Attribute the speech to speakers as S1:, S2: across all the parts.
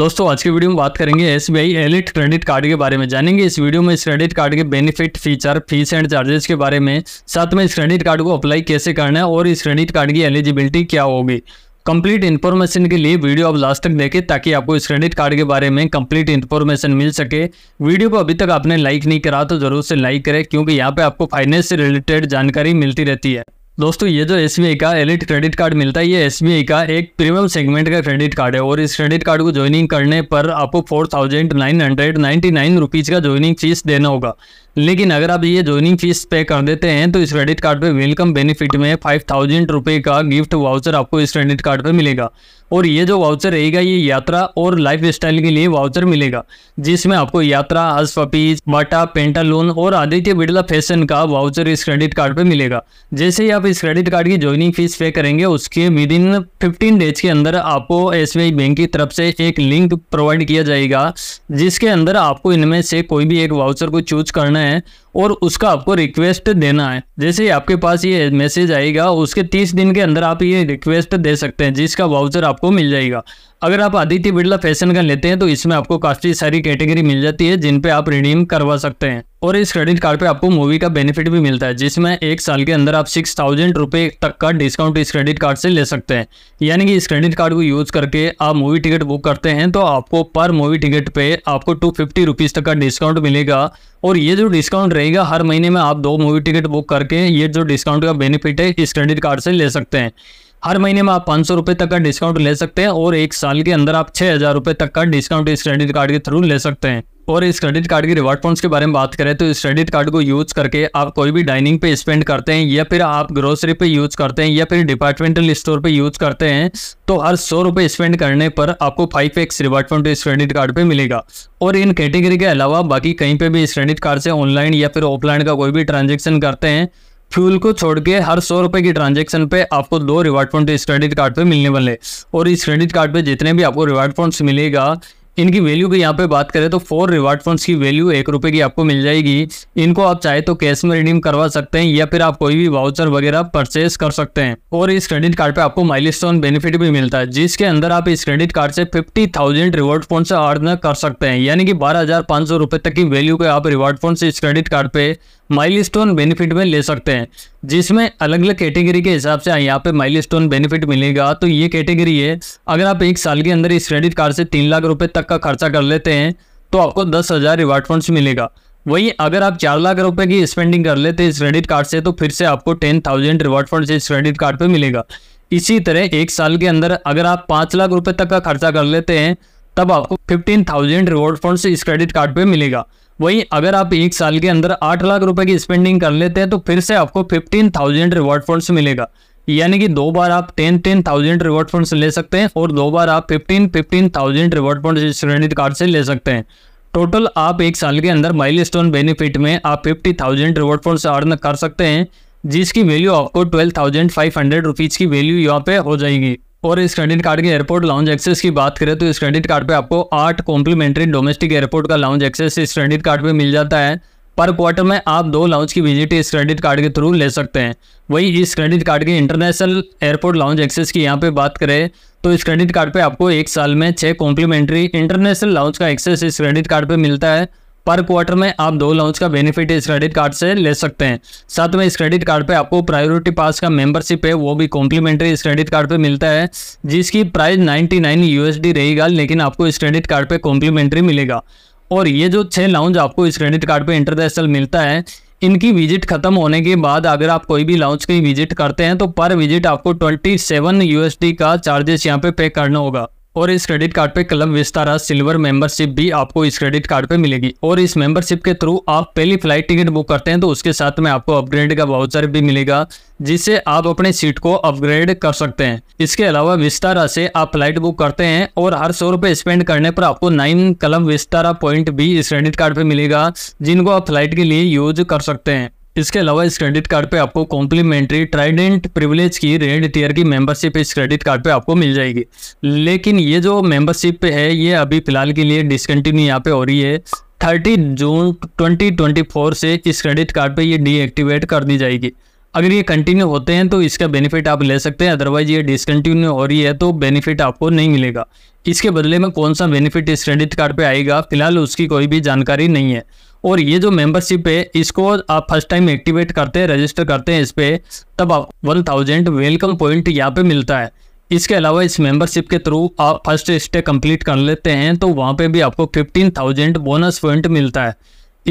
S1: दोस्तों आज की वीडियो में बात करेंगे S B elite credit card के बारे में जानेंगे इस वीडियो में इस क्रेडिट कार्ड के benefit feature fees and charges के बारे में साथ में इस क्रेडिट कार्ड को अप्लाई कैसे करना है और इस क्रेडिट कार्ड की एलिजिबिलिटी क्या होगी कंप्लीट इन्फॉर्मेशन के लिए वीडियो आप लास्ट तक देखें ताकि आपको इस क्रेडिट कार्ड के बारे में कंप्लीट इन्फॉर्मेशन मिल सके वीडियो को अभी तक आपने लाइक नहीं करा तो ज़रूर से लाइक करें क्योंकि यहाँ पे आपको फाइनेंस से रिलेटेड जानकारी मिलती रहती है दोस्तों ये जो एस का एलिट क्रेडिट कार्ड मिलता है ये एस का एक प्रीमियम सेगमेंट का क्रेडिट कार्ड है और इस क्रेडिट कार्ड को ज्वाइनिंग करने पर आपको four thousand nine hundred ninety nine rupees का ज्वाइनिंग फीस देना होगा लेकिन अगर आप ये ज्वाइनिंग फीस पे कर देते हैं तो इस क्रेडिट कार्ड पे वेलकम बेनिफिट में फाइव थाउजेंड रुपये का गिफ्ट वाउचर आपको इस क्रेडिट कार्ड पे मिलेगा और ये जो वाउचर रहेगा ये यात्रा और लाइफ स्टाइल के लिए वाउचर मिलेगा जिसमें आपको यात्रा हज पपीज बाटा पेंटालोन और आदित्य बिड़ला फैशन का वाउचर इस क्रेडिट कार्ड पर मिलेगा जैसे ही आप इस क्रेडिट कार्ड की ज्वाइनिंग फीस पे करेंगे उसके विद इन फिफ्टीन डेज के अंदर आपको एस बैंक की तरफ से एक लिंक प्रोवाइड किया जाएगा जिसके अंदर आपको इनमें से कोई भी एक वाउचर को चूज करना है और उसका आपको रिक्वेस्ट देना है जैसे ही आपके पास ये मैसेज आएगा उसके तीस दिन के अंदर आप ये रिक्वेस्ट दे सकते हैं जिसका वाउचर आपको मिल जाएगा अगर आप आदित्य बिरला फैशन का लेते हैं तो इसमें आपको काफ़ी सारी कैटेगरी मिल जाती है जिन पे आप रिडीम करवा सकते हैं और इस क्रेडिट कार्ड पे आपको मूवी का बेनिफिट भी मिलता है जिसमें एक साल के अंदर आप सिक्स थाउजेंड रुपये तक का डिस्काउंट इस क्रेडिट कार्ड से ले सकते हैं यानी कि इस क्रेडिट कार्ड को यूज़ करके आप मूवी टिकट बुक करते हैं तो आपको पर मूवी टिकट पे आपको टू फिफ्टी तक का डिस्काउंट मिलेगा और ये जो डिस्काउंट रहेगा हर महीने में आप दो मूवी टिकट बुक करके ये जो डिस्काउंट का बेनिफिट है इस क्रेडिट कार्ड से ले सकते हैं हर महीने में आप पाँच सौ तक का डिस्काउंट ले सकते हैं और एक साल के अंदर आप छः हज़ार तक का डिस्काउंट इस क्रेडिट कार्ड के थ्रू ले सकते हैं और इस क्रेडिट कार्ड के रिवार्ड पॉइंट्स के बारे में बात करें तो इस क्रेडिट कार्ड को यूज़ करके आप कोई भी डाइनिंग पे स्पेंड करते हैं या फिर आप ग्रोसरी पे यूज़ करते हैं या फिर डिपार्टमेंटल स्टोर पे यूज़ करते हैं तो हर सौ रुपये स्पेंड करने पर आपको फाइव एक्स रिवार्ड पॉइंट इस क्रेडिट कार्ड पे मिलेगा और इन कैटेगरी के अलावा बाकी कहीं पर भी इस क्रेडिट कार्ड से ऑनलाइन या फिर ऑफलाइन का कोई भी ट्रांजेक्शन करते हैं फ्यूल को छोड़ के हर सौ रुपए की ट्रांजेक्शन पे आपको दो रिवार्ड पॉइंट इस क्रेडिट कार्ड पे मिलने वाले और इस क्रेडिट कार्ड पे जितने भी आपको रिवार्ड पॉइंट्स मिलेगा इनकी वैल्यू की यहाँ पे बात करें तो फोर रिवार्ड फंड्स की वैल्यू एक रुपए की आपको मिल जाएगी इनको आप चाहे तो कैश में रिडीम करवा सकते हैं या फिर आप कोई भी वाउचर वगैरह परचेस कर सकते हैं और इस क्रेडिट कार्ड पे आपको माइलस्टोन बेनिफिट भी मिलता है जिसके अंदर आप इस क्रेडिट कार्ड से fifty thousand reward fund earn कर सकते हैं यानी कि बारह हजार सौ तक की वैल्यू के आप रिवार्ड फंड इस क्रेडिट कार्ड पे माइलस्टोन बेनिफिट में ले सकते हैं जिसमें अलग अलग कैटेगरी के हिसाब से यहाँ पे माइलस्टोन बेनिफिट मिलेगा तो ये कैटेगरी है अगर आप एक साल के अंदर इस क्रेडिट कार्ड से तीन लाख रुपए तक का खर्चा कर लेते हैं तो आपको दस हज़ार रिवार्ड फंड्स मिलेगा वहीं अगर आप चार लाख रुपए की स्पेंडिंग कर लेते हैं इस क्रेडिट कार्ड से तो फिर से आपको टेन थाउजेंड रिवार्ड फंड इस क्रेडिट कार्ड पर मिलेगा इसी तरह एक साल के अंदर अगर आप पाँच लाख रुपए तक का खर्चा कर लेते हैं तब आपको फिफ्टीन थाउजेंड रिवॉर्ड फंड इस क्रेडिट कार्ड पर मिलेगा वहीं अगर आप एक साल के अंदर आठ लाख रुपए की स्पेंडिंग कर लेते हैं तो फिर से आपको फिफ्टीन थाउजेंड रिवॉर्ड फंड्स मिलेगा यानी कि दो बार आप ten ten thousand reward funds ले सकते हैं और दो बार आप fifteen fifteen thousand reward fund credit card से ले सकते हैं टोटल आप एक साल के अंदर माइल बेनिफिट में आप fifty thousand reward funds earn कर सकते हैं जिसकी वैल्यू आपको twelve thousand five hundred rupees की वैल्यू यहाँ पे हो जाएगी और इस क्रेडिट कार्ड के एयरपोर्ट लाउंज एक्सेस की बात करें तो इस क्रेडिट कार्ड पे आपको आठ कॉम्प्लीमेंट्री डोमेस्टिक एयरपोर्ट का लाउंज एक्सेस इस क्रेडिट कार्ड पे मिल जाता है पर क्वार्टर में आप दो लाउंज की विजिट इस क्रेडिट कार्ड के थ्रू ले सकते हैं वहीं इस क्रेडिट कार्ड के इंटरनेशनल एयरपोर्ट लाउंज एक्सेस की यहाँ पे बात करें तो इस क्रेडिट कार्ड पे आपको एक साल में छः कॉम्प्लीमेंट्री इंटरनेशनल लाउंज का एक्सेस इस क्रेडिट कार्ड पे मिलता है पर क्वार्टर में आप दो लॉन्च का बेनिफिट इस क्रेडिट कार्ड से ले सकते हैं साथ में इस क्रेडिट कार्ड पे आपको प्रायोरिटी पास का मेंबरशिप है वो भी कॉम्प्लीमेंट्री इस क्रेडिट कार्ड पे मिलता है जिसकी प्राइस 99 यूएसडी रहेगा लेकिन आपको इस क्रेडिट कार्ड पे कॉम्प्लीमेंट्री मिलेगा और ये जो छः लाउंज आपको इस क्रेडिट कार्ड पर इंटरनेशनल मिलता है इनकी विजिट खत्म होने के बाद अगर आप कोई भी लाउंज की विजिट करते हैं तो पर विजिट आपको ट्वेंटी सेवन का चार्जेस यहाँ पे पे करना होगा और इस क्रेडिट कार्ड पे कलम विस्तारा सिल्वर मेंबरशिप भी आपको इस क्रेडिट कार्ड पे मिलेगी और इस मेंबरशिप के थ्रू आप पहली फ्लाइट टिकट बुक करते हैं तो उसके साथ में आपको अपग्रेड का वाउचर भी मिलेगा जिससे आप अपने सीट को अपग्रेड कर सकते हैं इसके अलावा विस्तारा से आप फ्लाइट बुक करते हैं और हर सौ रुपए स्पेंड करने पर आपको नाइन कलम विस्तारा पॉइंट भी इस क्रेडिट कार्ड पे मिलेगा जिनको आप फ्लाइट के लिए यूज कर सकते हैं इसके अलावा इस क्रेडिट कार्ड पे आपको कॉम्प्लीमेंट्री ट्राइडेंट प्रिविलेज की रेड टीयर की मेंबरशिप इस क्रेडिट कार्ड पे आपको मिल जाएगी लेकिन ये जो मेंबरशिप है ये अभी फिलहाल के लिए डिसकंटिन्यू यहाँ पे हो रही है थर्टी जून 2024 से इस क्रेडिट कार्ड पे ये डीएक्टिवेट कर दी जाएगी अगर ये कंटिन्यू होते हैं तो इसका बेनिफिट आप ले सकते हैं अदरवाइज ये डिसकंटिन्यू हो रही है तो बेनिफिट आपको नहीं मिलेगा इसके बदले में कौन सा बेनिफिट इस क्रेडिट कार्ड पे आएगा फिलहाल उसकी कोई भी जानकारी नहीं है और ये जो मेंबरशिप है इसको आप फर्स्ट टाइम एक्टिवेट करते हैं रजिस्टर करते हैं इस पर तब आप वन थाउजेंड वेलकम पॉइंट यहाँ पे मिलता है इसके अलावा इस मेंबरशिप के थ्रू आप फर्स्ट स्टे कंप्लीट कर लेते हैं तो वहाँ पे भी आपको फिफ्टीन थाउजेंड बोनस पॉइंट मिलता है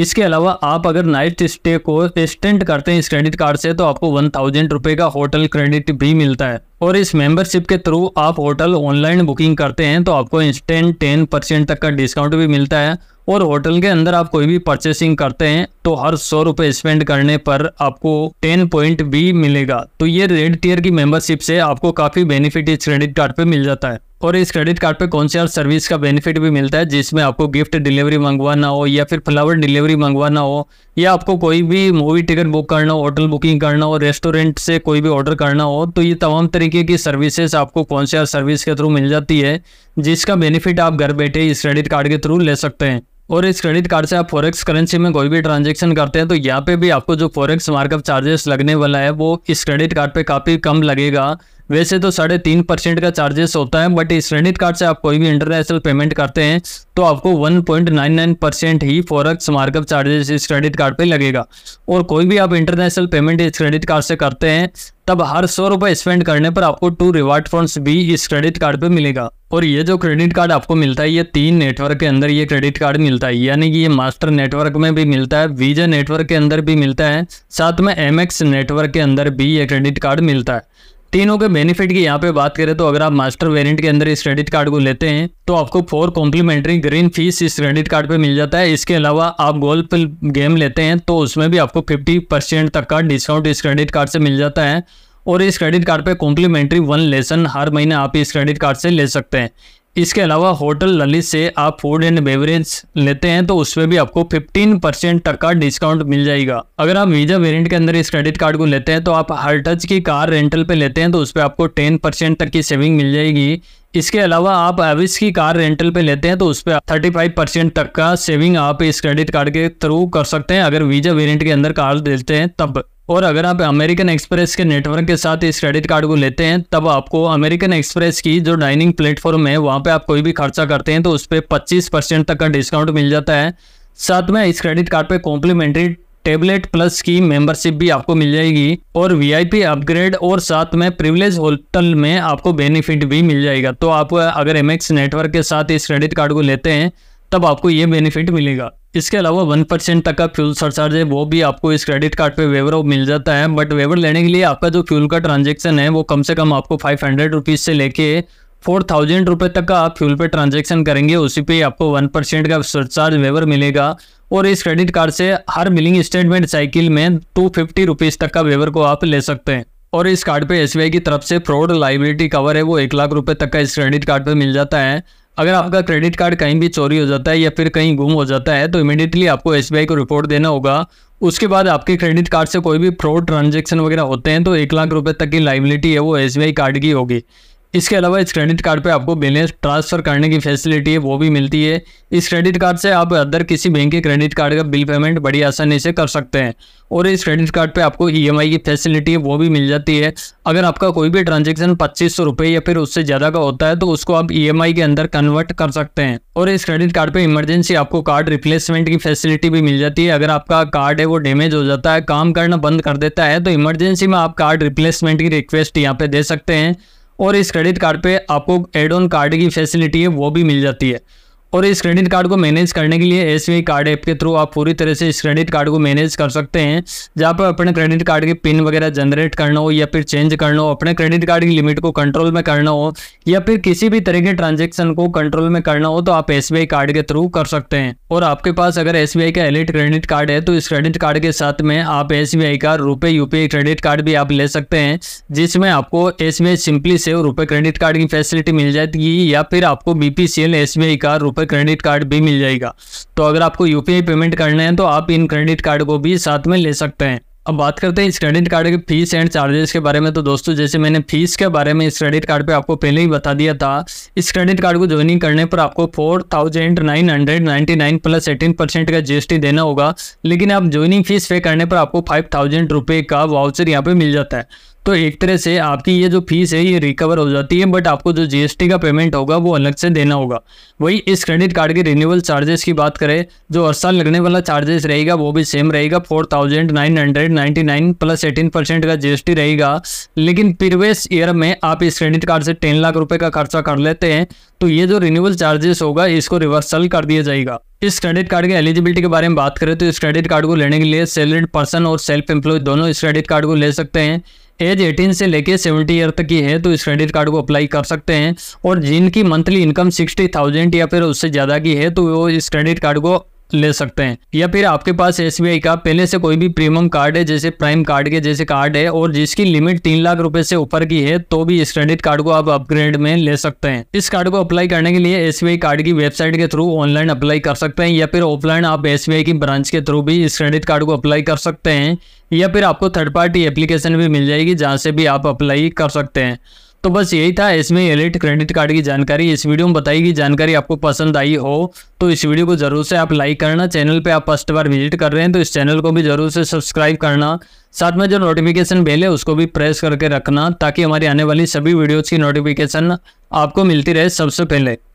S1: इसके अलावा आप अगर नाइट स्टे को एक्सटेंड करते हैं इस क्रेडिट कार्ड से तो आपको वन थाउजेंड रुपये का होटल क्रेडिट भी मिलता है और इस मेंबरशिप के थ्रू आप होटल ऑनलाइन बुकिंग करते हैं तो आपको इंस्टेंट टेन परसेंट तक का डिस्काउंट भी मिलता है और होटल के अंदर आप कोई भी परचेसिंग करते हैं तो हर सौ रुपए स्पेंड करने पर आपको टेन पॉइंट भी मिलेगा तो ये रेड टीयर की मेंबरशिप से आपको काफ़ी बेनिफिट इस क्रेडिट कार्ड पे मिल जाता है और इस क्रेडिट कार्ड पे कौन से और सर्विस का बेनिफिट भी मिलता है जिसमें आपको गिफ्ट डिलीवरी मंगवाना हो या फिर फ्लावर डिलीवरी मंगवाना हो या आपको कोई भी मूवी टिकट बुक करना हो होटल बुकिंग करना हो रेस्टोरेंट से कोई भी ऑर्डर करना हो तो ये तमाम तरीके की सर्विसेज आपको कौन से और सर्विस के थ्रू मिल जाती है जिसका बेनिफिट आप घर बैठे इस क्रेडिट कार्ड के थ्रू ले सकते हैं और इस क्रेडिट कार्ड से आप फॉरेक्स करेंसी में कोई भी ट्रांजेक्शन करते हैं तो यहाँ पे भी आपको जो फॉरेक्स मार्कअप चार्जेस लगने वाला है वो इस क्रेडिट कार्ड पे काफ़ी कम लगेगा वैसे तो साढ़े तीन परसेंट का चार्जेस होता है बट इस क्रेडिट कार्ड से आप कोई भी इंटरनेशनल पेमेंट करते हैं तो आपको one point nine nine percent ही फॉरक्स मार्कअप चार्जेस इस क्रेडिट कार्ड पे लगेगा और कोई भी आप इंटरनेशनल पेमेंट इस क्रेडिट कार्ड से करते हैं तब हर सौ रुपये स्पेंड करने पर आपको टू रिवार्ड फंड्स भी इस क्रेडिट कार्ड पे मिलेगा और ये जो क्रेडिट कार्ड आपको मिलता है ये तीन नेटवर्क के अंदर ये क्रेडिट कार्ड मिलता है यानी कि ये मास्टर नेटवर्क में भी मिलता है वीजा नेटवर्क के अंदर भी मिलता है साथ में एम नेटवर्क के अंदर भी ये क्रेडिट कार्ड मिलता है तीनों के बेनिफिट की यहाँ पे बात करें तो अगर आप मास्टर वेरिएंट के अंदर इस क्रेडिट कार्ड को लेते हैं तो आपको फोर कॉम्प्लीमेंट्री ग्रीन फीस इस क्रेडिट कार्ड पे मिल जाता है इसके अलावा आप गोल्फ गेम लेते हैं तो उसमें भी आपको फिफ्टी परसेंट तक का डिस्काउंट इस क्रेडिट कार्ड से मिल जाता है और इस क्रेडिट कार्ड पर कॉम्प्लीमेंट्री वन लेसन हर महीने आप इस क्रेडिट कार्ड से ले सकते हैं इसके अलावा होटल ललित से आप फूड एंड बेवरेज लेते हैं तो उसमें भी आपको 15 परसेंट तक का डिस्काउंट मिल जाएगा अगर आप वीजा वेरिएंट के अंदर इस क्रेडिट कार्ड को लेते हैं तो आप हर टच की कार रेंटल पे लेते हैं तो उस पर आपको 10 परसेंट तक की सेविंग मिल जाएगी इसके अलावा आप एविस की कार रेंटल पे लेते हैं तो उस पर थर्टी फाइव परसेंट तक का सेविंग आप इस क्रेडिट कार्ड के थ्रू कर सकते हैं अगर वीजा वेरियंट के अंदर कार लेते हैं तब और अगर आप अमेरिकन एक्सप्रेस के नेटवर्क के साथ इस क्रेडिट कार्ड को लेते हैं तब आपको अमेरिकन एक्सप्रेस की जो डाइनिंग प्लेटफॉर्म है वहाँ पे आप कोई भी खर्चा करते हैं तो उस पर पच्चीस परसेंट तक का डिस्काउंट मिल जाता है साथ में इस क्रेडिट कार्ड पे कॉम्प्लीमेंट्री टेबलेट प्लस की मेंबरशिप भी आपको मिल जाएगी और वीआईपी अपग्रेड और साथ में प्रिविलेज होटल में आपको बेनिफिट भी मिल जाएगा तो आप अगर एमएक्स नेटवर्क के साथ इस क्रेडिट कार्ड को लेते हैं तब आपको ये बेनिफिट मिलेगा इसके अलावा वन परसेंट तक का फ्यूल सरचार्ज है वो भी आपको इस क्रेडिट कार्ड पे वेवर मिल जाता है बट वेवर लेने के लिए आपका जो फ्यूल का ट्रांजेक्शन है वो कम से कम आपको फाइव हंड्रेड रुपीज़ से लेके फोर थाउजेंड रुपये तक का आप फ्यूल पे ट्रांजेक्शन करेंगे उसी पे आपको वन परसेंट का सरचार्ज वेवर मिलेगा और इस क्रेडिट कार्ड से हर मिलिंग स्टेटमेंट साइकिल में टू फिफ्टी रुपीज़ तक का वेवर को आप ले सकते हैं और इस कार्ड पे एस की तरफ से फ्रॉड लाइबिलिटी कवर है वो एक लाख रुपये तक का इस क्रेडिट कार्ड पे मिल जाता है अगर आपका क्रेडिट कार्ड कहीं भी चोरी हो जाता है या फिर कहीं गुम हो जाता है तो इमिडिएटली आपको एस को रिपोर्ट देना होगा उसके बाद आपके क्रेडिट कार्ड से कोई भी फ्रॉड ट्रांजेक्शन वगैरह होते हैं तो एक लाख रुपये तक की लाइबिलिटी है वो एस कार्ड की होगी इसके अलावा इस क्रेडिट कार्ड पे आपको बैलेंस ट्रांसफ़र करने की फैसिलिटी है वो भी मिलती है इस क्रेडिट कार्ड से आप अदर किसी बैंक के क्रेडिट कार्ड का बिल पेमेंट बड़ी आसानी से कर सकते हैं और इस क्रेडिट कार्ड पे आपको ईएमआई e की फैसिलिटी है वो भी मिल जाती है अगर आपका कोई भी ट्रांजेक्शन पच्चीस सौ रुपये या फिर उससे ज़्यादा का होता है तो उसको आप ई e के अंदर कन्वर्ट कर सकते हैं और इस क्रेडिट कार्ड पर इमरजेंसी आपको कार्ड रिप्लेसमेंट की फैसिलिटी भी मिल जाती है अगर आपका कार्ड है वो डैमेज हो जाता है काम करना बंद कर देता है तो इमरजेंसी में आप कार्ड रिप्लेसमेंट की रिक्वेस्ट यहाँ पर दे सकते हैं और इस क्रेडिट कार्ड पे आपको एड ऑन कार्ड की फैसिलिटी है वो भी मिल जाती है और इस क्रेडिट कार्ड को मैनेज करने के लिए एस कार्ड ऐप के थ्रू आप पूरी तरह से इस क्रेडिट कार्ड को मैनेज कर सकते हैं जहाँ पर अपने क्रेडिट कार्ड के पिन वगैरह जनरेट करना हो या फिर चेंज करना हो अपने क्रेडिट कार्ड की लिमिट को कंट्रोल में करना हो या फिर किसी भी तरह के ट्रांजेक्शन को कंट्रोल में करना हो तो आप एस कार्ड के थ्रू कर सकते हैं और आपके पास अगर एस का एलिट क्रेडिट कार्ड है तो इस क्रेडिट कार्ड के साथ में आप एस का रुपये यू क्रेडिट कार्ड भी आप ले सकते हैं जिसमें आपको एस सिंपली सेव रुपये क्रेडिट कार्ड की फैसिलिटी मिल जाएगी या फिर आपको बी पी का रुपये पर क्रेडिट कार्ड भी मिल जाएगा तो अगर आपको यू पेमेंट करना है तो आप इन क्रेडिट कार्ड को भी साथ में ले सकते हैं अब बात करते हैं इस क्रेडिट कार्ड के फीस एंड चार्जेस के बारे में तो दोस्तों जैसे मैंने फीस के बारे में इस क्रेडिट कार्ड पे आपको पहले ही बता दिया था इस क्रेडिट कार्ड को ज्वाइनिंग करने पर आपको four thousand nine hundred ninety nine plus eighteen percent का जीएसटी देना होगा लेकिन आप ज्वाइनिंग फीस पे करने पर आपको फाइव का वाउचर यहाँ पर मिल जाता है तो एक तरह से आपकी ये जो फीस है ये रिकवर हो जाती है बट आपको जो जीएसटी का पेमेंट होगा वो अलग से देना होगा वही इस क्रेडिट कार्ड के रिन्यूअल चार्जेस की बात करें जो हर साल लगने वाला चार्जेस रहेगा वो भी सेम रहेगा four thousand nine hundred ninety nine plus eighteen percent का जीएसटी रहेगा लेकिन प्रीवियस ईयर में आप इस क्रेडिट कार्ड से टेन लाख रुपये का खर्चा कर लेते हैं तो ये जो रिन्यूअल चार्जेस होगा इसको रिवर्सल कर दिया जाएगा इस क्रेडिट कार्ड के एलिजिबिलिटी के बारे में बात करें तो इस क्रेडिट कार्ड को लेने के लिए सैलरीड पर्सन और सेल्फ एम्प्लॉय दोनों इस क्रेडिट कार्ड को ले सकते हैं एज 18 से लेके 70 ईयर तक की है तो इस क्रेडिट कार्ड को अप्लाई कर सकते हैं और जिनकी मंथली इनकम 60,000 या फिर उससे ज़्यादा की है तो वो इस क्रेडिट कार्ड को ले सकते हैं या फिर आपके पास एस का पहले से कोई भी प्रीमियम कार्ड है जैसे प्राइम कार्ड के जैसे कार्ड है और जिसकी लिमिट तीन लाख रुपए से ऊपर की है तो भी इस क्रेडिट कार्ड को आप अपग्रेड में ले सकते हैं इस कार्ड को अप्लाई करने के लिए एस कार्ड की वेबसाइट के थ्रू ऑनलाइन अप्लाई कर सकते हैं या फिर ऑफलाइन आप एस की ब्रांच के थ्रू भी इस क्रेडिट कार्ड को अप्लाई कर सकते हैं या फिर आपको थर्ड पार्टी एप्लीकेशन भी मिल जाएगी जहाँ से भी आप अप्लाई कर सकते हैं तो बस यही था इसमें एलिट क्रेडिट कार्ड की जानकारी इस वीडियो में बताई गई जानकारी आपको पसंद आई हो तो इस वीडियो को ज़रूर से आप लाइक करना चैनल पे आप फर्स्ट बार विजिट कर रहे हैं तो इस चैनल को भी ज़रूर से सब्सक्राइब करना साथ में जो नोटिफिकेशन बेल है उसको भी प्रेस करके रखना ताकि हमारी आने वाली सभी वीडियोज़ की नोटिफिकेशन आपको मिलती रहे सबसे पहले